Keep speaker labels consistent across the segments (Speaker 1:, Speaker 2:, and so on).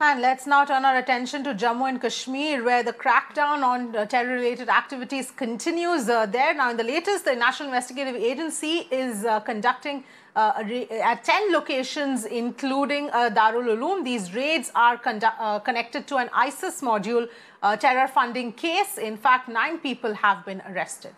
Speaker 1: And let's now turn our attention to Jammu and Kashmir, where the crackdown on uh, terror related activities continues uh, there. Now, in the latest, the National Investigative Agency is uh, conducting uh, at 10 locations, including uh, Darul Uloom. These raids are uh, connected to an ISIS module terror funding case. In fact, nine people have been arrested.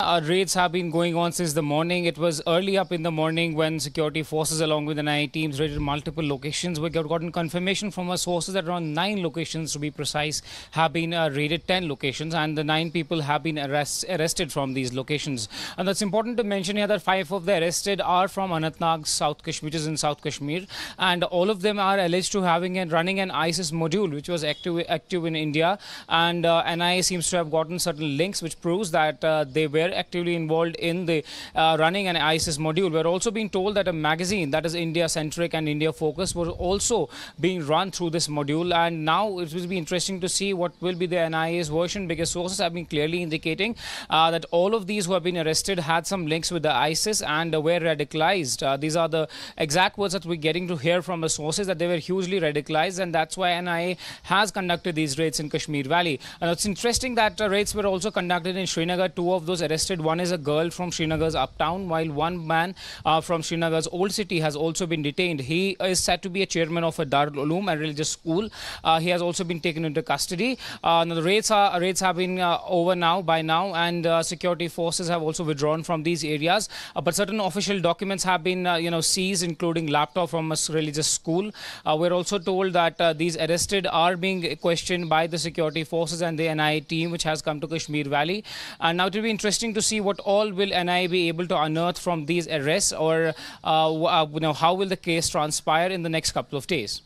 Speaker 2: Our raids have been going on since the morning. It was early up in the morning when security forces, along with the NIA teams, raided multiple locations. We have gotten confirmation from our sources that around nine locations, to be precise, have been uh, raided, 10 locations, and the nine people have been arrest arrested from these locations. And that's important to mention here that five of the arrested are from Anantnag, South Kashmir, which is in South Kashmir, and all of them are alleged to having and running an ISIS module, which was active, active in India. And uh, NIA seems to have gotten certain links, which proves that uh, they were were actively involved in the uh, running an ISIS module. We're also being told that a magazine that is India-centric and India-focused was also being run through this module. And now it will be interesting to see what will be the NIA's version because sources have been clearly indicating uh, that all of these who have been arrested had some links with the ISIS and uh, were radicalized. Uh, these are the exact words that we're getting to hear from the sources that they were hugely radicalized and that's why NIA has conducted these raids in Kashmir Valley. And it's interesting that uh, raids were also conducted in Srinagar. Two of those arrested arrested. One is a girl from Srinagar's uptown, while one man uh, from Srinagar's old city has also been detained. He is said to be a chairman of a Darul Uloom and religious school. Uh, he has also been taken into custody. Uh, now the raids are raids have been uh, over now by now, and uh, security forces have also withdrawn from these areas. Uh, but certain official documents have been you know seized, including laptop from a religious school. we're also told that these arrested are being questioned by the security forces and the NIA team, which has come to Kashmir Valley. And now it will be interesting interesting to see what all will NIA be able to unearth from these arrests or uh, uh, you know, how will the case transpire in the next couple of days?